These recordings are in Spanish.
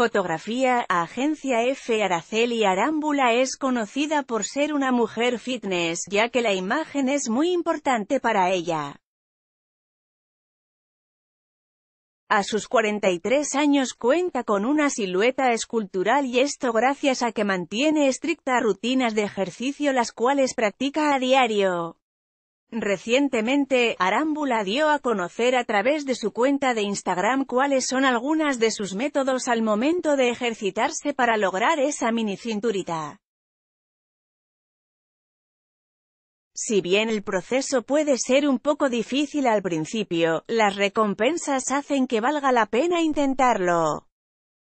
Fotografía, agencia F. Araceli Arámbula es conocida por ser una mujer fitness, ya que la imagen es muy importante para ella. A sus 43 años cuenta con una silueta escultural y esto gracias a que mantiene estrictas rutinas de ejercicio las cuales practica a diario. Recientemente, Arámbula dio a conocer a través de su cuenta de Instagram cuáles son algunas de sus métodos al momento de ejercitarse para lograr esa mini cinturita. Si bien el proceso puede ser un poco difícil al principio, las recompensas hacen que valga la pena intentarlo.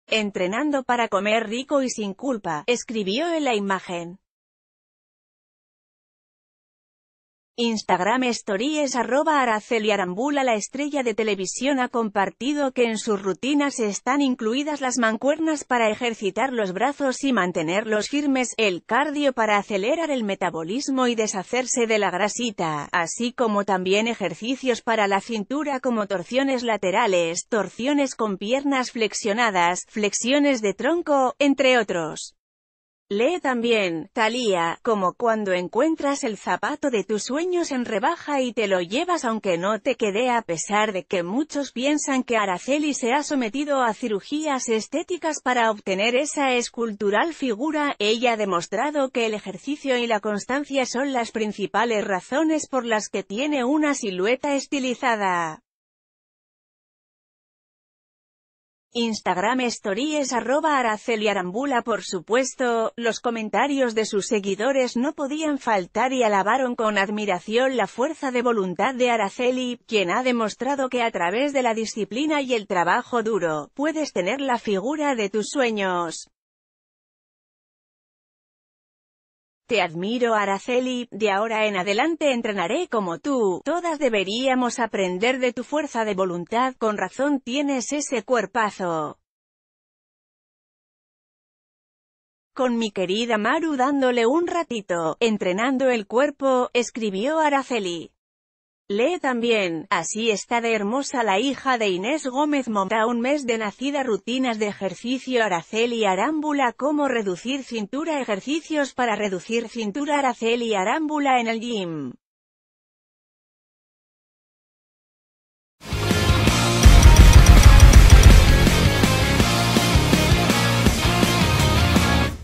Entrenando para comer rico y sin culpa, escribió en la imagen. Instagram Stories arroba Araceli Arambula La estrella de televisión ha compartido que en sus rutinas están incluidas las mancuernas para ejercitar los brazos y mantenerlos firmes, el cardio para acelerar el metabolismo y deshacerse de la grasita, así como también ejercicios para la cintura como torsiones laterales, torsiones con piernas flexionadas, flexiones de tronco, entre otros. Lee también, Talía, como cuando encuentras el zapato de tus sueños en rebaja y te lo llevas aunque no te quede a pesar de que muchos piensan que Araceli se ha sometido a cirugías estéticas para obtener esa escultural figura, ella ha demostrado que el ejercicio y la constancia son las principales razones por las que tiene una silueta estilizada. Instagram Stories arroba Araceli Arambula Por supuesto, los comentarios de sus seguidores no podían faltar y alabaron con admiración la fuerza de voluntad de Araceli, quien ha demostrado que a través de la disciplina y el trabajo duro, puedes tener la figura de tus sueños. Te admiro Araceli, de ahora en adelante entrenaré como tú, todas deberíamos aprender de tu fuerza de voluntad, con razón tienes ese cuerpazo. Con mi querida Maru dándole un ratito, entrenando el cuerpo, escribió Araceli. Lee también, así está de hermosa la hija de Inés Gómez Monta un mes de nacida rutinas de ejercicio Araceli Arámbula cómo reducir cintura ejercicios para reducir cintura Araceli Arámbula en el gym.